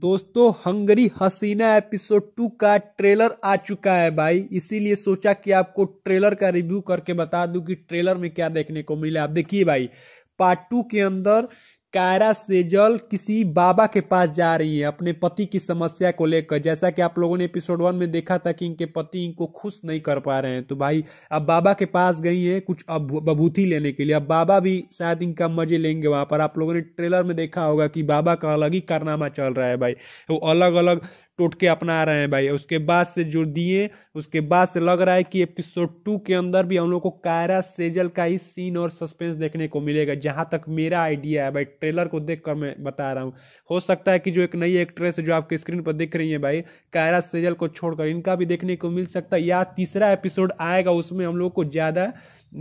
दोस्तों hungry Haseena episode two का trailer आ चुका है भाई इसीलिए सोचा कि आपको ट्रेलर का रिव्यू करके बता दूं कि ट्रेलर में क्या देखने को मिला आप देखिए भाई पार्ट टू के अंदर कायरा सेजल किसी बाबा के पास जा रही है अपने पति की समस्या को लेकर जैसा कि आप लोगों ने एपिसोड वन में देखा था कि इनके पति इनको खुश नहीं कर पा रहे हैं तो भाई अब बाबा के पास गई है कुछ अब बभूति लेने के लिए अब बाबा भी शायद इनका मजे लेंगे वहाँ पर आप लोगों ने ट्रेलर में देखा होगा कि बाबा का अलग ही कारनामा चल रहा है भाई वो अलग अलग टोटके अपना रहे हैं भाई उसके बाद से जो दिए उसके बाद से लग रहा है कि एपिसोड टू के अंदर भी हम लोग को कायरा सेजल का ही सीन और सस्पेंस देखने को मिलेगा जहां तक मेरा आइडिया है भाई ट्रेलर को देख कर मैं बता रहा हूँ हो सकता है कि जो एक नई एक्ट्रेस जो आपके स्क्रीन पर दिख रही है भाई कायरा सेजल को छोड़कर इनका भी देखने को मिल सकता है या तीसरा एपिसोड आएगा उसमें हम लोग को ज़्यादा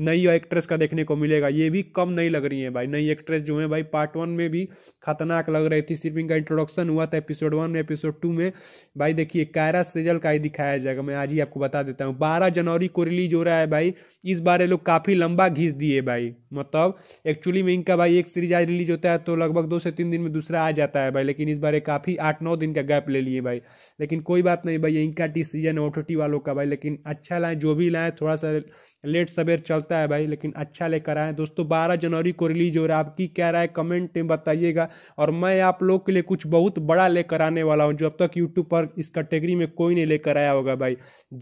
नई एक्ट्रेस का देखने को मिलेगा ये भी कम नहीं लग रही है भाई नई एक्ट्रेस जो है भाई पार्ट वन में भी खतरनाक लग रही थी सिर्फ इनका इंट्रोडक्शन हुआ था एपिसोड वन में एपिसोड टू में भाई देखिए कायरा सेजल का ही दिखाया जाएगा मैं आज ही आपको बता देता हूँ बारह जनवरी को रिलीज हो रहा है भाई इस बार ये लोग काफ़ी लंबा घिस दिए भाई मतलब एक्चुअली में इनका भाई एक सीरीज आज रिलीज होता है तो लगभग दो से तीन दिन में दूसरा आ जाता है भाई लेकिन इस बार काफ़ी आठ नौ दिन का गैप ले लिए भाई लेकिन कोई बात नहीं भाई इनका डिसीजन है ओटोटी वालों का भाई लेकिन अच्छा लाएँ जो भी लाएँ थोड़ा सा लेट सवेर चलता है भाई लेकिन अच्छा लेकर आएँ दोस्तों बारह जनवरी को रिलीज हो रहा है आपकी क्या राय कमेंट में बताइएगा और मैं आप लोग के लिए कुछ बहुत बड़ा लेकर आने वाला हूँ जो अब तक यूट्यूब पर इस कैटेगरी में कोई नहीं लेकर आया होगा भाई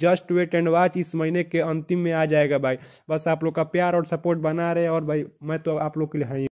जस्ट वेट एंड वॉच इस महीने के अंतिम में आ जाएगा भाई बस आप लोग का प्यार और सपोर्ट बना रहे और और भाई मैं तो आप लोग के लिए हाँ